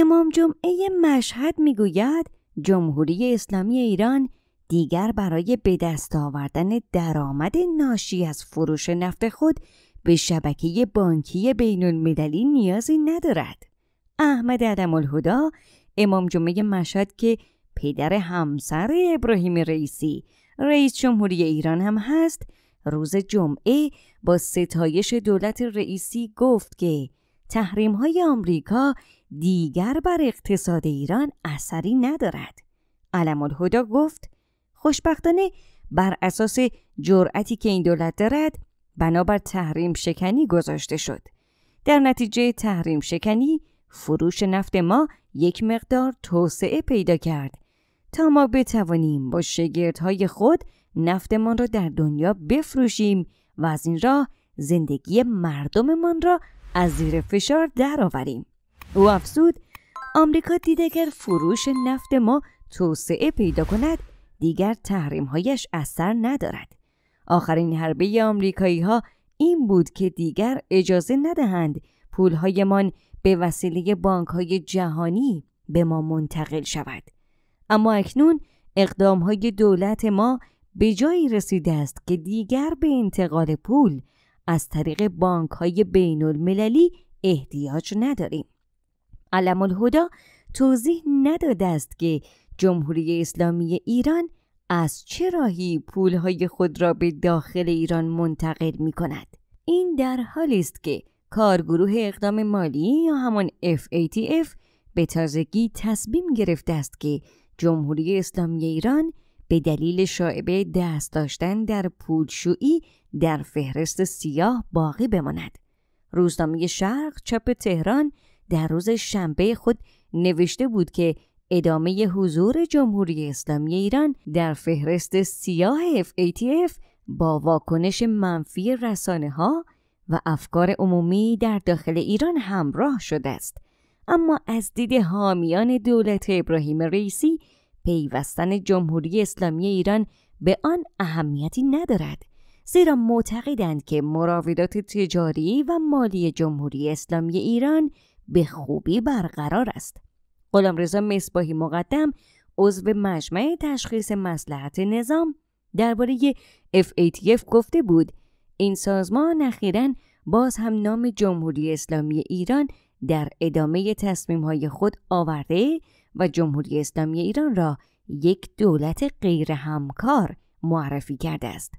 امام جمعه مشهد میگوید جمهوری اسلامی ایران دیگر برای به دست آوردن درآمد ناشی از فروش نفت خود به شبکه بانکی بین المللی نیازی ندارد. احمد عدم الهدا امام جمعه مشهد که پدر همسر ابراهیم رئیسی رئیس جمهوری ایران هم هست روز جمعه با ستایش دولت رئیسی گفت که تحریم های آمریکا دیگر بر اقتصاد ایران اثری ندارد. علم الهدا گفت خوشبختانه بر اساس جرأتی که این دولت دارد بنابر تحریم شکنی گذاشته شد. در نتیجه تحریم شکنی فروش نفت ما یک مقدار توسعه پیدا کرد تا ما بتوانیم با شگردهای خود نفتمان را در دنیا بفروشیم و از این راه زندگی مردممان را از زیر فشار درآوریم او افزود آمریکا دیده اگر فروش نفت ما توسعه پیدا کند دیگر تحریمهایش اثر ندارد آخرین حربه آمریکایی ها این بود که دیگر اجازه ندهند پولهایمان به وسیله بانک های جهانی به ما منتقل شود اما اکنون اقدام های دولت ما به جایی رسیده است که دیگر به انتقال پول از طریق بانک های بین المللی احتیاج نداریم. علم الهدا توضیح نداده است که جمهوری اسلامی ایران از چه راهی پولهای خود را به داخل ایران منتقل می کند. این در حالی است که کارگروه اقدام مالی یا همان FATF به تازگی تصمیم گرفته است که جمهوری اسلامی ایران به دلیل شاعبه دست داشتن در پولشویی در فهرست سیاه باقی بماند. روزنامه شرق چپ تهران در روز شنبه خود نوشته بود که ادامه حضور جمهوری اسلامی ایران در فهرست سیاه FATF با واکنش منفی رسانه ها و افکار عمومی در داخل ایران همراه شده است. اما از دید حامیان دولت ابراهیم رئیسی پیوستن جمهوری اسلامی ایران به آن اهمیتی ندارد زیرا معتقدند که مراودات تجاری و مالی جمهوری اسلامی ایران به خوبی برقرار است غلامرضا مصباحی مقدم عضو مجمع تشخیص مسلحت نظام درباره FATF گفته بود این سازمان اخیرا باز هم نام جمهوری اسلامی ایران در ادامه تصمیم های خود آورده و جمهوری اسلامی ایران را یک دولت غیر همکار معرفی کرده است.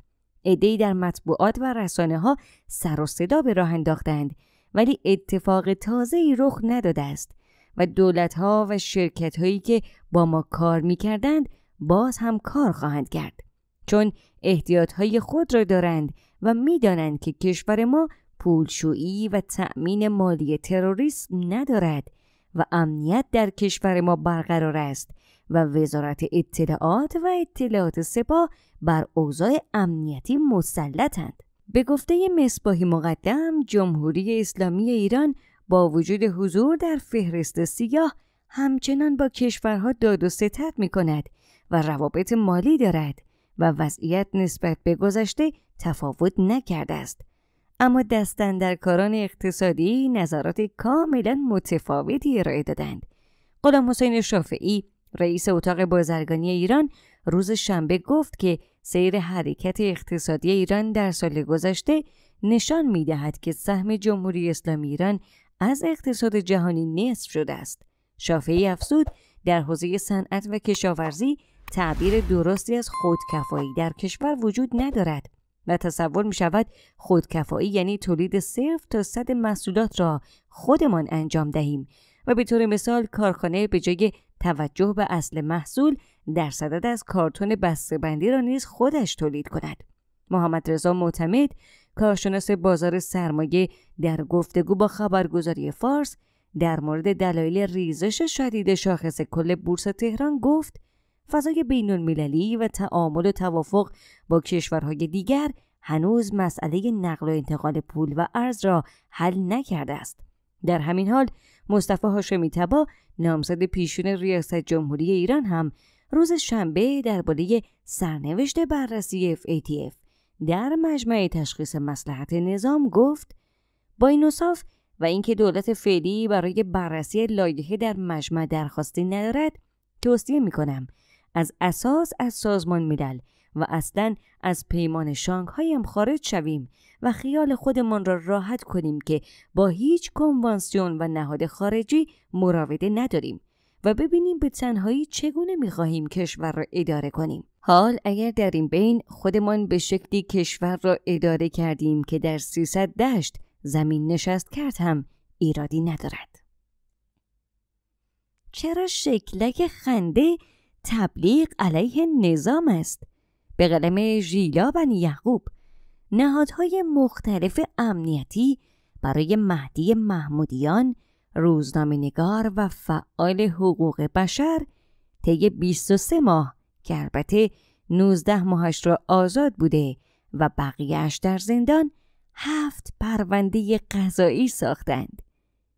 ادهی در مطبوعات و رسانه ها سر و صدا به راه انداختند ولی اتفاق تازه ای رخ نداده است و دولت ها و شرکت هایی که با ما کار می کردند باز هم کار خواهند کرد چون احتیاط های خود را دارند و می که کشور ما پولشویی و تأمین مالی تروریسم ندارد و امنیت در کشور ما برقرار است و وزارت اطلاعات و اطلاعات سپاه بر اوضاع امنیتی مسلطند به گفته مصباحی مقدم جمهوری اسلامی ایران با وجود حضور در فهرست سیاه همچنان با کشورها داد و ستد می کند و روابط مالی دارد و وضعیت نسبت به گذشته تفاوت نکرده است اما کاران اقتصادی نظرات کاملا متفاوتی ارائه دادند غلام حسین شافعی رئیس اتاق بازرگانی ایران روز شنبه گفت که سیر حرکت اقتصادی ایران در سال گذشته نشان می دهد که سهم جمهوری اسلامی ایران از اقتصاد جهانی نصف شده است. شافعی افزود در حوزه صنعت و کشاورزی تعبیر درستی از خودکفایی در کشور وجود ندارد. و تصور می شود خودکفایی یعنی تولید صرف تا صد محصولات را خودمان انجام دهیم و به طور مثال کارخانه به جای توجه به اصل محصول در صدد از کارتون بندی را نیز خودش تولید کند محمد رضا معتمد کارشناس بازار سرمایه در گفتگو با خبرگزاری فارس در مورد دلایل ریزش شدید شاخص کل بورس تهران گفت فضای بین المللی و تعامل و توافق با کشورهای دیگر هنوز مسئله نقل و انتقال پول و ارز را حل نکرده است. در همین حال مصطفی هاشمی تبا نامزد پیشون ریاست جمهوری ایران هم روز شنبه درباره سرنوشت بررسی FATF در مجمع تشخیص مسلحت نظام گفت با این اصاف و اینکه دولت فعلی برای بررسی لایحه در مجمع درخواستی ندارد توصیه می از اساس از سازمان ملل و اصلا از پیمان شانگهای خارج شویم و خیال خودمان را راحت کنیم که با هیچ کنوانسیون و نهاد خارجی مراوده نداریم و ببینیم به تنهایی چگونه میخواهیم کشور را اداره کنیم. حال اگر در این بین خودمان به شکلی کشور را اداره کردیم که در 300 دشت زمین نشست کرد هم ایرادی ندارد. چرا شکلک خنده تبلیغ علیه نظام است به قلم ژیلا بن یعقوب نهادهای مختلف امنیتی برای مهدی محمودیان روزنامه نگار و فعال حقوق بشر طی 23 ماه که البته 19 ماهش را آزاد بوده و بقیهش در زندان هفت پرونده قضایی ساختند.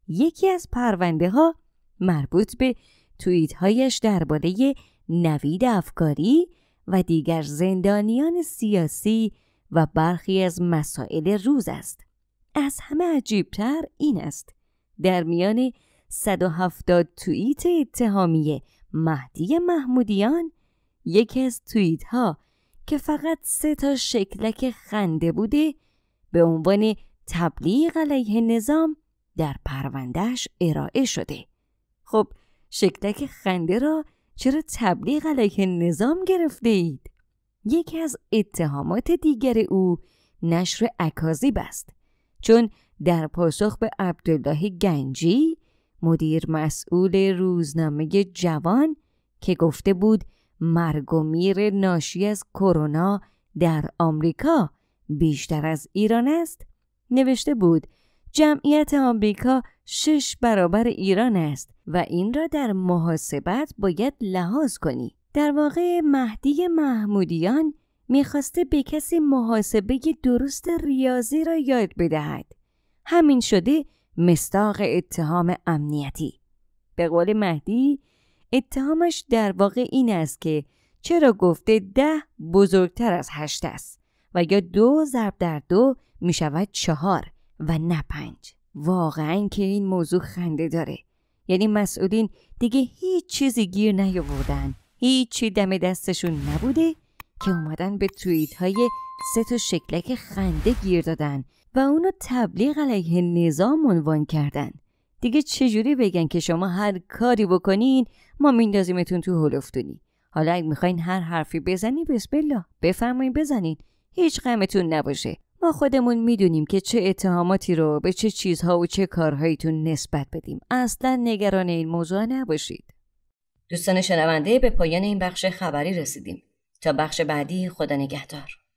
یکی از پرونده ها مربوط به توییت هایش درباره نوید افکاری و دیگر زندانیان سیاسی و برخی از مسائل روز است. از همه عجیبتر این است. در میان 170 توییت اتهامی مهدی محمودیان یکی از توییت ها که فقط سه تا شکلک خنده بوده به عنوان تبلیغ علیه نظام در پروندهش ارائه شده. خب شکلک خنده را چرا تبلیغ علیه نظام گرفته اید؟ یکی از اتهامات دیگر او نشر اکاذیب است چون در پاسخ به عبدالله گنجی مدیر مسئول روزنامه جوان که گفته بود مرگ و میر ناشی از کرونا در آمریکا بیشتر از ایران است نوشته بود جمعیت آمریکا شش برابر ایران است و این را در محاسبت باید لحاظ کنی. در واقع مهدی محمودیان میخواسته به کسی محاسبه درست ریاضی را یاد بدهد. همین شده مستاق اتهام امنیتی. به قول مهدی اتهامش در واقع این است که چرا گفته ده بزرگتر از هشت است و یا دو ضرب در دو می شود چهار و نه پنج واقعا که این موضوع خنده داره یعنی مسئولین دیگه هیچ چیزی گیر نیاوردن هیچی دم دستشون نبوده که اومدن به توییت های سه تا شکلک خنده گیر دادن و اونو تبلیغ علیه نظام عنوان کردن دیگه چجوری بگن که شما هر کاری بکنین ما میندازیمتون تو هلفتونی حالا اگه میخواین هر حرفی بزنی بسم الله بفرمایین بزنین هیچ غمتون نباشه ما خودمون میدونیم که چه اتهاماتی رو به چه چیزها و چه کارهاییتون نسبت بدیم اصلا نگران این موضوع نباشید دوستان شنونده به پایان این بخش خبری رسیدیم تا بخش بعدی خدا نگهدار